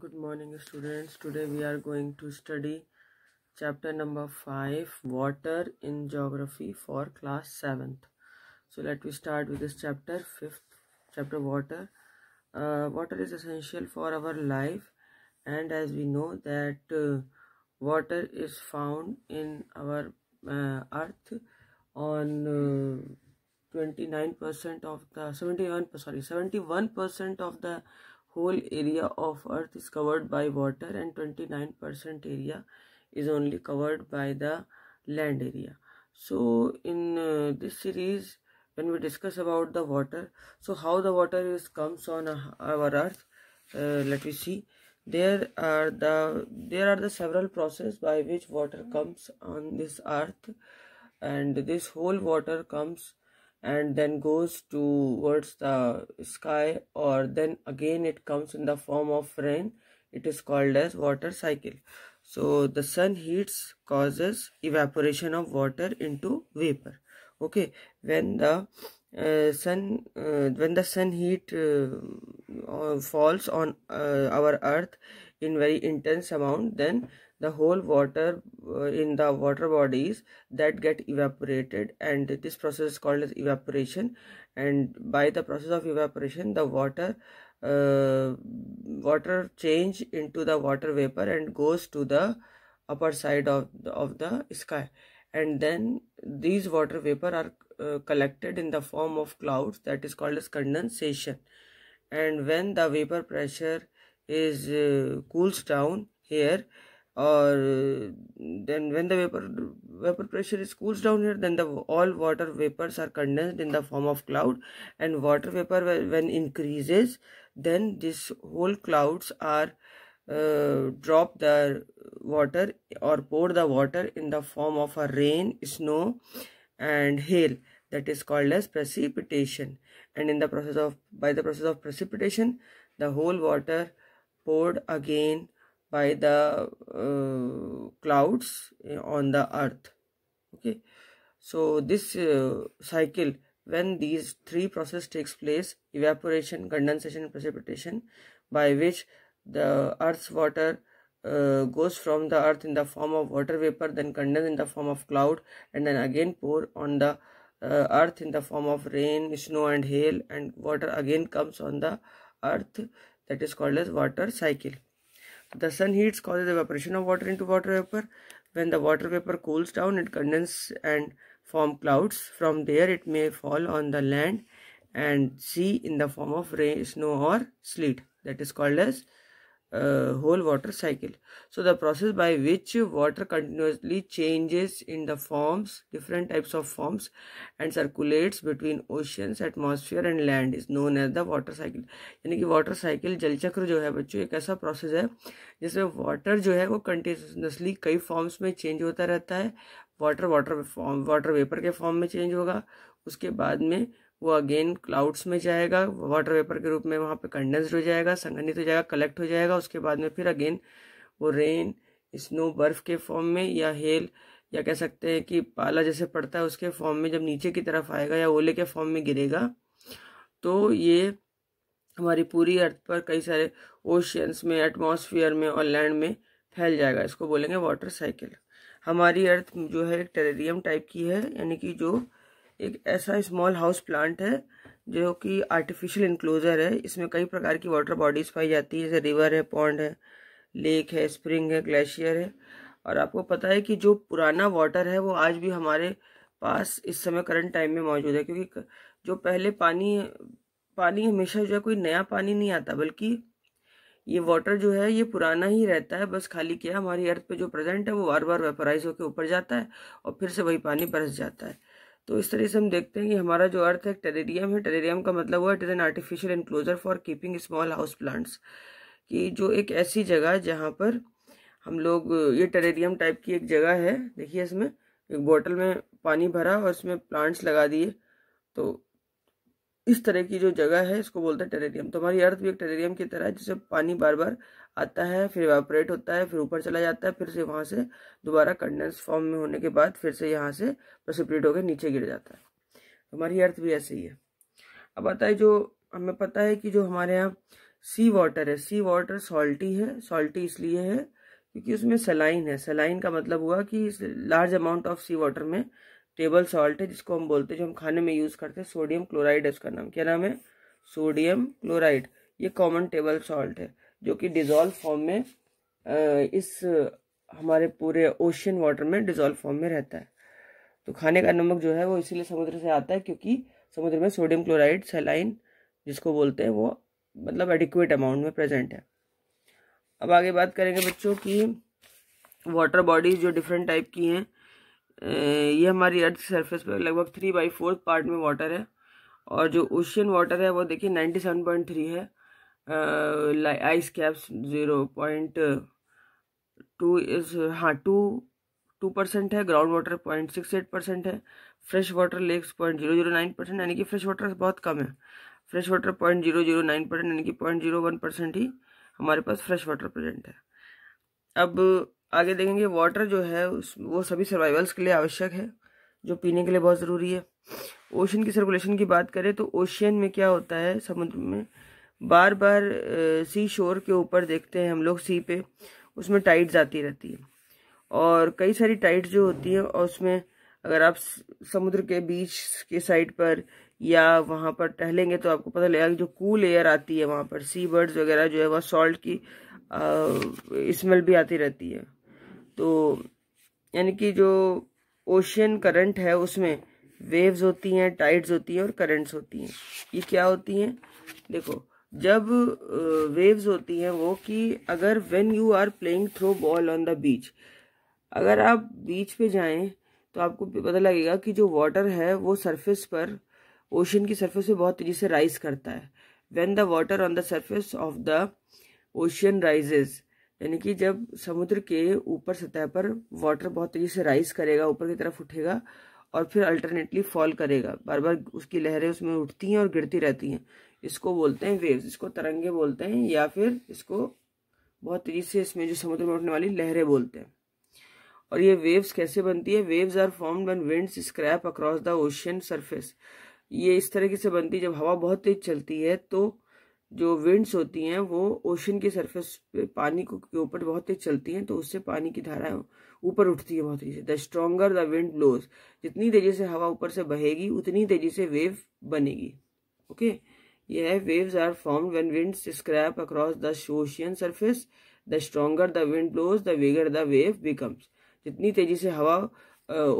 good morning students today we are going to study chapter number 5 water in geography for class 7th so let me start with this chapter 5th chapter water uh, water is essential for our life and as we know that uh, water is found in our uh, earth on 29% uh, of the 71 sorry 71% of the whole area of earth is covered by water and 29% area is only covered by the land area so in uh, this series when we discuss about the water so how the water is comes on our earth uh, let me see there are the there are the several process by which water comes on this earth and this whole water comes and then goes towards the sky or then again it comes in the form of rain it is called as water cycle so the sun heats causes evaporation of water into vapor okay when the uh, sun uh, when the sun heat uh, uh falls on uh, our earth in very intense amount then the whole water uh, in the water bodies that get evaporated and this process is called as evaporation and by the process of evaporation the water uh, water change into the water vapor and goes to the upper side of the, of the sky and then these water vapor are uh, collected in the form of clouds that is called as condensation and when the vapor pressure is uh, cools down here or then when the vapor vapor pressure is cools down here then the all water vapors are condensed in the form of cloud and water vapor when increases then this whole clouds are uh, drop the water or pour the water in the form of a rain snow and hail that is called as precipitation and in the process of by the process of precipitation the whole water poured again by the uh, clouds on the earth okay so this uh, cycle when these three process takes place evaporation condensation precipitation by which the earth's water uh, goes from the earth in the form of water vapor then condense in the form of cloud and then again pour on the uh, earth in the form of rain snow and hail and water again comes on the earth that is called as water cycle the sun heats causes evaporation of water into water vapor. When the water vapor cools down, it condenses and form clouds. From there, it may fall on the land and sea in the form of rain, snow or sleet. That is called as whole water cycle so the process by which water continuously changes in the forms different types of forms and circulates between oceans atmosphere and land is known as the water cycle यानी कि water cycle जलचक्र जो है बच्चों एक ऐसा process है जिसमें वाटर जो है वो कंटिन्यूसली कई फॉर्म्स में चेंज होता रहता है water water form water vapour के फॉर्म में चेंज होगा उसके बाद में वो अगेन क्लाउड्स में जाएगा वाटर वेपर के रूप में वहाँ पे कंडेंस्ड हो जाएगा संगठित हो जाएगा कलेक्ट हो जाएगा उसके बाद में फिर अगेन वो रेन स्नो बर्फ के फॉर्म में या हेल या कह सकते हैं कि पाला जैसे पड़ता है उसके फॉर्म में जब नीचे की तरफ आएगा या ओले के फॉर्म में गिरेगा तो ये हमारी पूरी अर्थ पर कई सारे ओशियंस में एटमोसफियर में और लैंड में फैल जाएगा इसको बोलेंगे वाटर साइकिल हमारी अर्थ जो है टेरेरियम टाइप की है यानी कि जो एक ऐसा स्मॉल हाउस प्लांट है जो कि आर्टिफिशियल इंक्लोजर है इसमें कई प्रकार की वाटर बॉडीज़ पाई जाती है जैसे रिवर है पॉन्ड है लेक है स्प्रिंग है ग्लेशियर है और आपको पता है कि जो पुराना वाटर है वो आज भी हमारे पास इस समय करंट टाइम में मौजूद है क्योंकि जो पहले पानी पानी हमेशा जो है कोई नया पानी नहीं आता बल्कि ये वाटर जो है ये पुराना ही रहता है बस खाली क्या हमारी अर्थ पे जो प्रेजेंट है वो बार बार वेपराइज होकर ऊपर जाता है और फिर से वही पानी बरस जाता है तो इस तरह से हम देखते हैं कि हमारा जो अर्थ है टेरेरियम है टेरेरियम का मतलब हुआ it is an artificial enclosure for keeping small house plants कि जो एक ऐसी जगह है जहाँ पर हम लोग ये टेरेरियम टाइप की एक जगह है देखिए इसमें एक बोतल में पानी भरा और इसमें प्लांट्स लगा दिए तो इस तरह की जो जगह है इसको बोलते हैं टेरेरियम तो हमारी अर्थ भी एक टेरेरियम की तरह है जिसे पानी बार बार आता है फिर वेपोरेट होता है फिर ऊपर चला जाता है फिर से वहाँ से दोबारा कंडेंस फॉर्म में होने के बाद फिर से यहाँ से प्रसिपिटेट होकर नीचे गिर जाता है हमारी अर्थ भी ऐसे ही है अब आता है जो हमें पता है कि जो हमारे यहाँ सी वाटर है सी वाटर सॉल्टी है सॉल्टी इसलिए है क्योंकि उसमें सलाइन है सलाइन का मतलब हुआ कि large amount of sea water में टेबल सॉल्ट है जिसको हम बोलते हैं जो हम खाने में यूज़ करते हैं सोडियम क्लोराइड है उसका नाम क्या नाम है सोडियम क्लोराइड ये कॉमन टेबल सॉल्ट है जो कि डिजोल्व फॉर्म में इस हमारे पूरे ओशियन वाटर में डिजोल्व फॉर्म में रहता है तो खाने का नमक जो है वो इसीलिए समुद्र से आता है क्योंकि समुद्र में सोडियम क्लोराइड सेलाइन जिसको बोलते हैं वो मतलब एडिक्वेट अमाउंट में प्रेजेंट है अब आगे बात करेंगे बच्चों की वाटर बॉडीज जो डिफरेंट टाइप की हैं ये हमारी अर्थ सरफेस पर लगभग थ्री बाई फोर्थ पार्ट में वाटर है और जो ओशियन वाटर है वो देखिए नाइन्टी सेवन पॉइंट थ्री है ice caps zero point two हाँ टू टू परसेंट है ground water point six eight percent है fresh water lakes point zero zero nine percent यानी कि फ्रेश वाटर बहुत कम है fresh water point zero zero nine percent यानी कि पॉइंट जीरो वन परसेंट ही हमारे पास फ्रेश वाटर प्रेजेंट है अब आगे देखेंगे वाटर जो है उस वो सभी सर्वाइवल्स के लिए आवश्यक है जो पीने के लिए बहुत ज़रूरी है ओशन की सर्कुलेशन की बात करें तो ओशियन में क्या होता है समुद्र में बार बार सी शोर के ऊपर देखते हैं हम लोग सी पे उसमें टाइट आती रहती है और कई सारी टाइट जो होती है और उसमें अगर आप समुद्र के बीच के साइड पर या वहाँ पर टहलेंगे तो आपको पता लगेगा कि जो कूल एयर आती है वहाँ पर सी बर्ड्स वगैरह जो है वह सॉल्ट की स्मेल भी आती रहती है तो यानी कि जो ओशन करंट है उसमें वेव्स होती हैं टाइड्स होती हैं और करंट्स होती हैं ये क्या होती हैं देखो जब वेव्स होती हैं वो कि अगर when you are playing throw ball on the beach अगर आप बीच पे जाएं तो आपको पता लगेगा कि जो वाटर है वो सरफेस पर ओशन की सरफेस पे बहुत तेज़ी से राइज करता है when the water on the surface of the ocean rises यानी कि जब समुद्र के ऊपर सतह पर वाटर बहुत तेज़ी से राइज करेगा ऊपर की तरफ उठेगा और फिर अल्टरनेटली फॉल करेगा बार बार उसकी लहरें उसमें उठती हैं और गिरती रहती हैं इसको बोलते हैं वेव्स इसको तरंगे बोलते हैं या फिर इसको बहुत तेजी से इसमें जो समुद्र में उठने वाली लहरें बोलते हैं और ये वेव्स कैसे बनती है waves are form when winds scrape across the ocean surface ये इस तरीके से बनती है जब हवा बहुत तेज चलती है तो जो विंड्स होती हैं वो ओशन के सरफेस पे पानी को के ऊपर बहुत तेज चलती हैं तो उससे पानी की धाराएं ऊपर उठती है बहुत तेजी से the stronger the wind blows जितनी तेजी से हवा ऊपर से बहेगी उतनी तेजी से वेव बनेगी ओके okay? यह waves are form when winds scrape across the ocean surface. The stronger the wind blows the bigger the wave becomes जितनी तेजी से हवा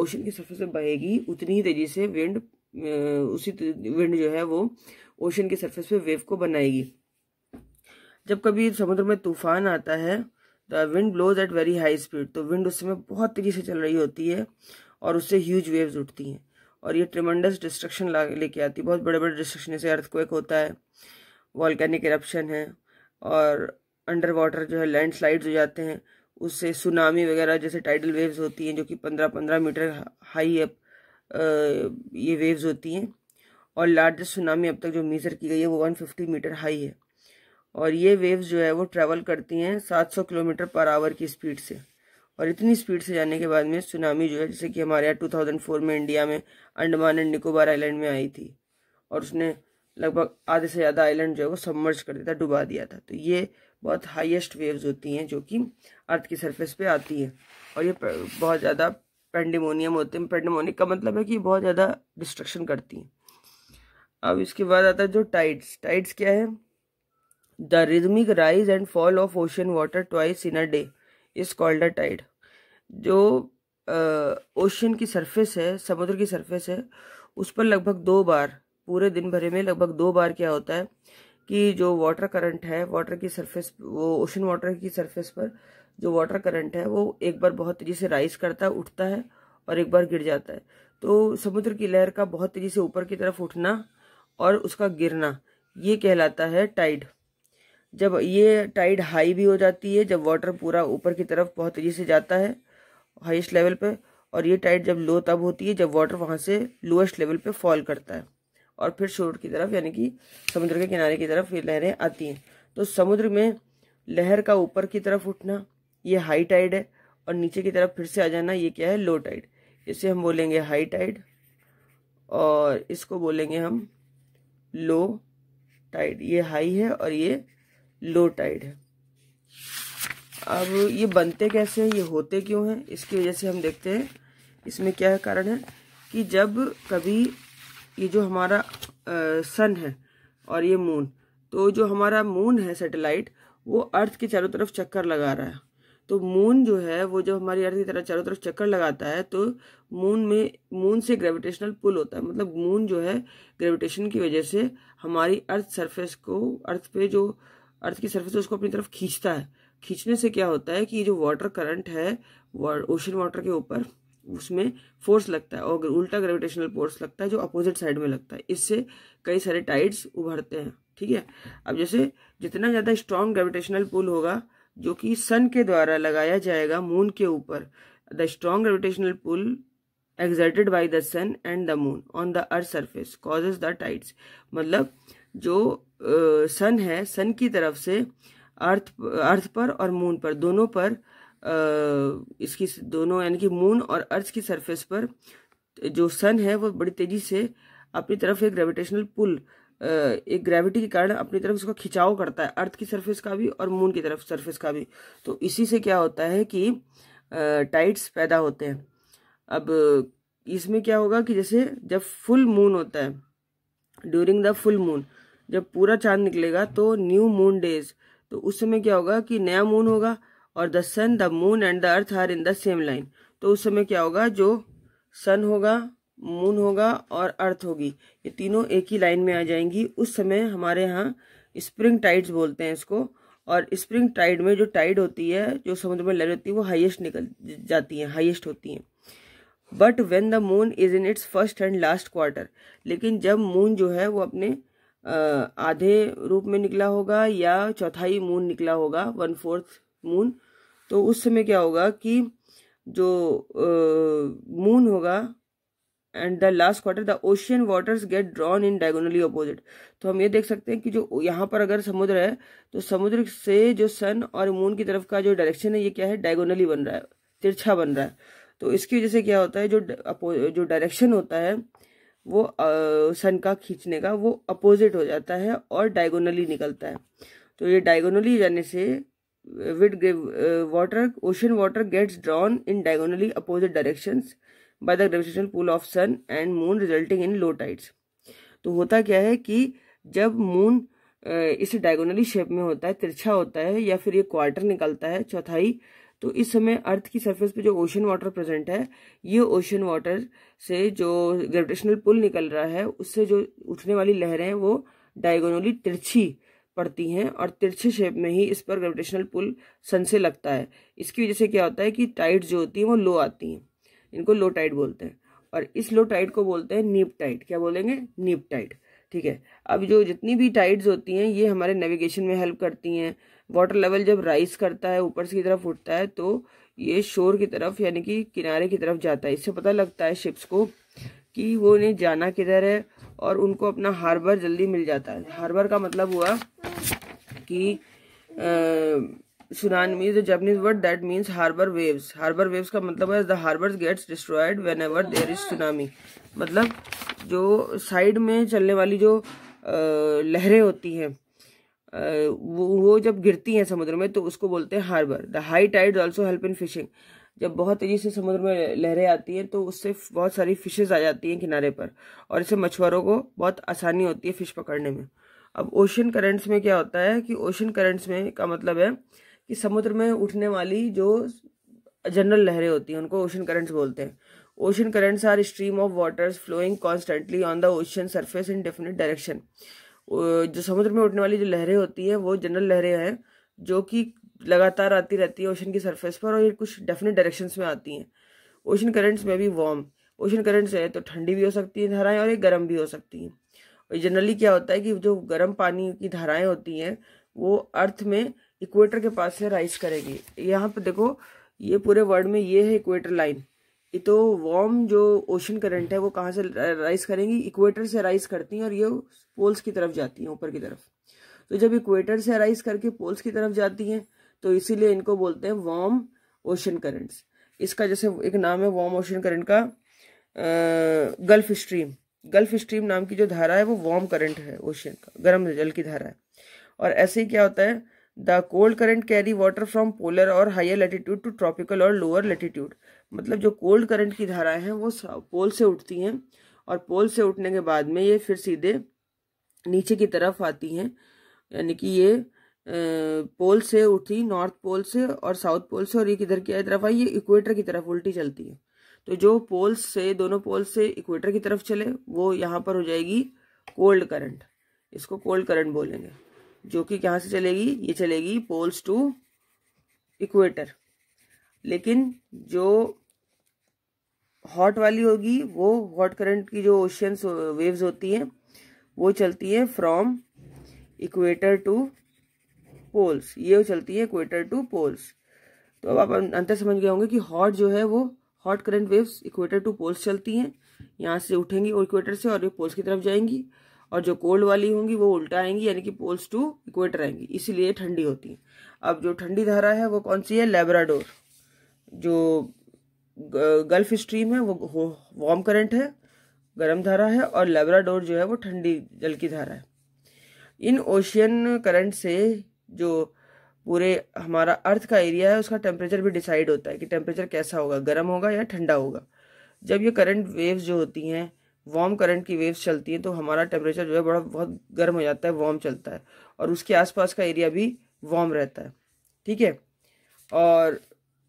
ओशन की सरफेस पे बहेगी उतनी ही तेजी से विंड उसी विंड जो है वो ओशन की सरफेस पे वेव को बनाएगी जब कभी समुद्र में तूफान आता है the wind blows at very high speed तो विंड उस समय बहुत तेजी से चल रही होती है और उससे ह्यूज वेव्स उठती हैं और ये ट्रिमंडस डिस्ट्रक्शन ला लेके आती है बहुत बड़े बड़े डिस्ट्रक्शन जैसे अर्थक्वेक होता है वॉलकैनिक इरप्शन है और अंडर वाटर जो है लैंड स्लाइड्स हो जाते हैं उससे सुनामी वगैरह जैसे टाइडल वेव्स होती हैं जो कि पंद्रह पंद्रह मीटर हाई अप ये वेव्स होती हैं और लार्जेस्ट सुनामी अब तक जो मीज़र की गई है वो वन फिफ्टी मीटर हाई है और ये वेव्स जो है वो ट्रैवल करती हैं सात सौ किलोमीटर पर आवर की स्पीड से और इतनी स्पीड से जाने के बाद में सुनामी जो है जैसे कि हमारे यहाँ फोर में इंडिया में अंडमान एंड निकोबार आइलैंड में आई थी और उसने लगभग आधे से ज़्यादा आइलैंड जो है वो सबमर्ज कर था डुबा दिया था तो ये बहुत हाईएस्ट वेव्स होती हैं जो कि अर्थ की सरफेस पे आती हैं और ये बहुत ज़्यादा पेंडेमोनियम होते हैं पेंडेमोनिक का मतलब है कि बहुत ज़्यादा डिस्ट्रक्शन करती हैं अब इसके बाद आता है जो टाइड्स टाइड्स क्या है the rhythmic rise and fall of ocean water twice in a day is called a tide जो ओशन की सरफेस है समुद्र की सरफेस है उस पर लगभग दो बार पूरे दिन भरे में लगभग दो बार क्या होता है कि जो वाटर करंट है वाटर की सरफेस वो ओशन वाटर की सरफेस पर जो वाटर करंट है वो एक बार बहुत तेज़ी से राइज करता है उठता है और एक बार गिर जाता है तो समुद्र की लहर का बहुत तेज़ी से ऊपर की तरफ उठना और उसका गिरना ये कहलाता है टाइड जब ये टाइड हाई भी हो जाती है जब वाटर पूरा ऊपर की तरफ बहुत तेज़ी से जाता है हाईएस्ट लेवल पे और ये टाइड जब लो तब होती है जब वाटर वहाँ से लोएस्ट लेवल पे फॉल करता है और फिर शोर की तरफ यानी कि समुद्र के किनारे की तरफ ये लहरें आती हैं तो समुद्र में लहर का ऊपर की तरफ उठना ये हाई टाइड है और नीचे की तरफ फिर से आ जाना ये क्या है लो टाइड इसे हम बोलेंगे हाई टाइड और इसको बोलेंगे हम लो टाइड ये हाई है और ये लो टाइड है अब ये बनते कैसे हैं ये होते क्यों हैं इसकी वजह से हम देखते हैं इसमें क्या है कारण है कि जब कभी ये जो हमारा आ, सन है और ये मून तो जो हमारा मून है सैटेलाइट वो अर्थ के चारों तरफ चक्कर लगा रहा है तो मून जो है वो जब हमारी अर्थ की तरह चारों तरफ चक्कर लगाता है तो मून में मून से ग्रेविटेशनल पुल होता है मतलब मून जो है ग्रेविटेशन की वजह से हमारी अर्थ सरफेस को अर्थ पे जो अर्थ की सरफेस उसको अपनी तरफ खींचता है खींचने से क्या होता है कि ये जो वाटर करंट है ओशन वाटर के ऊपर उसमें फोर्स लगता है और उल्टा ग्रेविटेशनल फोर्स लगता है जो अपोजिट साइड में लगता है इससे कई सारे टाइड्स उभरते हैं ठीक है अब जैसे जितना ज़्यादा स्ट्रॉन्ग ग्रेविटेशनल पुल होगा जो कि सन के द्वारा लगाया जाएगा मून के ऊपर the strong gravitational pull exerted by the sun and the moon on the earth surface causes the tides मतलब जो सन है सन की तरफ से अर्थ अर्थ पर और मून पर दोनों पर इसकी दोनों यानी कि मून और अर्थ की सरफेस पर जो सन है वो बड़ी तेजी से अपनी तरफ एक ग्रेविटेशनल पुल एक ग्रेविटी के कारण अपनी तरफ उसका खिंचाव करता है अर्थ की सरफेस का भी और मून की तरफ सरफेस का भी तो इसी से क्या होता है कि टाइट्स पैदा होते हैं अब इसमें क्या होगा कि जैसे जब फुल मून होता है ड्यूरिंग द फुल मून जब पूरा चांद निकलेगा तो न्यू मून डेज तो उस समय क्या होगा कि नया मून होगा और the sun the moon and the earth are in the same line तो उस समय क्या होगा जो सन होगा मून होगा और अर्थ होगी ये तीनों एक ही लाइन में आ जाएंगी उस समय हमारे यहाँ स्प्रिंग टाइड्स बोलते हैं इसको और स्प्रिंग टाइड में जो टाइड होती है जो समुद्र में लहर होती है वो हाईएस्ट निकल जाती है हाईएस्ट होती हैं but when the moon is in its first and last quarter लेकिन जब मून जो है वो अपने आधे रूप में निकला होगा या चौथाई मून निकला होगा वन फोर्थ मून तो उस समय क्या होगा कि जो मून होगा and the last quarter the ocean waters get drawn in diagonally opposite तो हम ये देख सकते हैं कि जो यहाँ पर अगर समुद्र है तो समुद्र से जो सन और मून की तरफ का जो डायरेक्शन है ये क्या है डायगोनली बन रहा है तिरछा बन रहा है तो इसकी वजह से क्या होता है जो जो डायरेक्शन होता है वो सन का खींचने का वो अपोजिट हो जाता है और डायगोनली निकलता है तो ये डायगोनली जाने से with water ocean water gets drawn in diagonally opposite direction by the gravitational pull of sun and moon resulting in low tides तो होता क्या है कि जब मून इस डायगोनली शेप में होता है तिरछा होता है या फिर ये क्वार्टर निकलता है चौथाई तो इस समय अर्थ की सरफेस पे जो ओशन वाटर प्रेजेंट है ये ओशन वाटर से जो ग्रेविटेशनल पुल निकल रहा है उससे जो उठने वाली लहरें हैं वो डायगोनली तिरछी पड़ती हैं और तिरछे शेप में ही इस पर ग्रेविटेशनल पुल सन से लगता है इसकी वजह से क्या होता है कि टाइड जो होती हैं वो लो आती हैं इनको लो टाइड बोलते हैं और इस लो टाइड को बोलते हैं नीप टाइड क्या बोलेंगे नीप टाइड ठीक है अब जो जितनी भी टाइड्स होती हैं ये हमारे नेविगेशन में हेल्प करती हैं वाटर लेवल जब राइज करता है ऊपर से की तरफ उठता है तो ये शोर की तरफ यानी कि किनारे की तरफ जाता है इससे पता लगता है शिप्स को कि वो उन्हें जाना किधर है और उनको अपना हार्बर जल्दी मिल जाता है हार्बर का मतलब हुआ कि tsunami means the Japanese word that means harbour waves harbour waves का मतलब है the harbour gets destroyed whenever there is tsunami मतलब जो साइड में चलने वाली जो लहरें होती हैं वो वो जब गिरती हैं समुद्र में तो उसको बोलते हैं harbour the high tide also help in fishing जब बहुत तेज़ी से समुद्र में लहरें आती हैं तो उससे बहुत सारी फिशेज आ जाती हैं किनारे पर और इससे मछुआरों को बहुत आसानी होती है फिश पकड़ने में अब ओशन करंट्स में क्या होता है कि ओशन करंट्स में का मतलब है कि समुद्र में उठने वाली जो जनरल लहरें होती हैं उनको ओशन करंट्स बोलते हैं ocean currents are stream of waters flowing constantly on the ocean surface in definite direction जो समुद्र में उठने वाली जो लहरें होती हैं वो जनरल लहरें हैं जो कि लगातार आती रहती है ओशन की सरफेस पर और ये कुछ डेफिनेट डायरेक्शंस में आती हैं ओशन करंट्स में भी वार्म ओशन करंट्स है तो ठंडी भी हो सकती है धाराएं और ये गर्म भी हो सकती हैं और जनरली क्या होता है कि जो गर्म पानी की धाराएं होती हैं वो अर्थ में इक्वेटर के पास से राइज करेगी यहाँ पर देखो ये पूरे वर्ल्ड में ये है इक्वेटर लाइन ये तो वार्म जो ओशन करंट है वो कहाँ से राइस करेंगी इक्वेटर से राइस करती हैं और ये पोल्स की तरफ जाती हैं ऊपर की तरफ तो जब इक्वेटर से राइस करके पोल्स की तरफ जाती हैं तो इसीलिए इनको बोलते हैं वार्म ओशन करंट्स इसका जैसे एक नाम है वार्म ओशन करंट का गल्फ स्ट्रीम गल्फ स्ट्रीम नाम की जो धारा है वो वार्म करंट है ओशन का गर्म जल की धारा है और ऐसे ही क्या होता है the cold current carry water from polar or higher latitude to tropical or lower latitude मतलब जो कोल्ड करंट की धाराएं हैं वो पोल से उठती हैं और पोल से उठने के बाद में ये फिर सीधे नीचे की तरफ आती हैं यानी कि ये पोल से उठी नॉर्थ पोल से और साउथ पोल से और ये किधर की तरफ आई ये इक्वेटर की तरफ उल्टी चलती है तो जो पोल से दोनों पोल से इक्वेटर की तरफ चले वो यहाँ पर हो जाएगी कोल्ड करंट इसको कोल्ड करंट बोलेंगे जो कि कहाँ से चलेगी ये चलेगी पोल्स टू इक्वेटर लेकिन जो हॉट वाली होगी वो हॉट करंट की जो ओशियन वेव्स होती हैं वो चलती है फ्रॉम इक्वेटर टू पोल्स ये चलती है इक्वेटर टू पोल्स तो अब आप अंतर समझ गए होंगे कि हॉट जो है वो hot current waves equator to poles चलती हैं यहाँ से उठेंगी और इक्वेटर से और ये पोल्स की तरफ जाएंगी और जो कोल्ड वाली होंगी वो उल्टा आएंगी यानी कि पोल्स टू इक्वेटर आएंगी इसीलिए ठंडी होती है अब जो ठंडी धारा है वो कौन सी है लेबराडोर जो गल्फ स्ट्रीम है वो वार्म करंट है गर्म धारा है और लेबराडोर जो है वो ठंडी जल की धारा है इन ओशियन करंट से जो पूरे हमारा अर्थ का एरिया है उसका टेम्परेचर भी डिसाइड होता है कि टेम्परेचर कैसा होगा गर्म होगा या ठंडा होगा जब ये करंट वेव्स जो होती हैं वार्म करंट की वेव्स चलती हैं तो हमारा टेम्परेचर जो है बड़ा बहुत गर्म हो जाता है वार्म चलता है और उसके आसपास का एरिया भी वार्म रहता है ठीक है और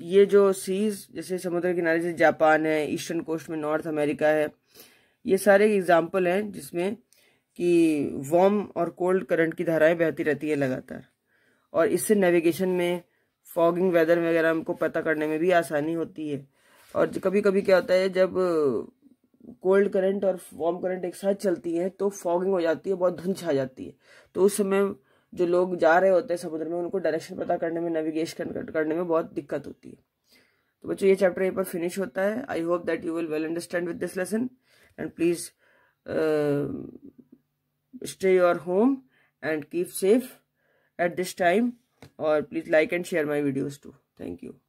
ये जो सीज जैसे समुद्र किनारे से जापान है ईस्टर्न कोस्ट में नॉर्थ अमेरिका है ये सारे एग्जाम्पल हैं जिसमें कि वार्म और कोल्ड करंट की धाराएं बहती रहती है लगातार और इससे नेविगेशन में फॉगिंग वेदर वगैरह हमको पता करने में भी आसानी होती है और कभी कभी क्या होता है जब कोल्ड करंट और वार्म करंट एक साथ चलती है तो फॉगिंग हो जाती है बहुत धुंध छा जाती है तो उस समय जो लोग जा रहे होते हैं समुद्र में उनको डायरेक्शन पता करने में नेविगेशन करने में बहुत दिक्कत होती है तो बच्चों ये चैप्टर यहीं पर फिनिश होता है I hope that you will well understand with this lesson and please stay your home and keep safe at this time और please like and share my videos too thank you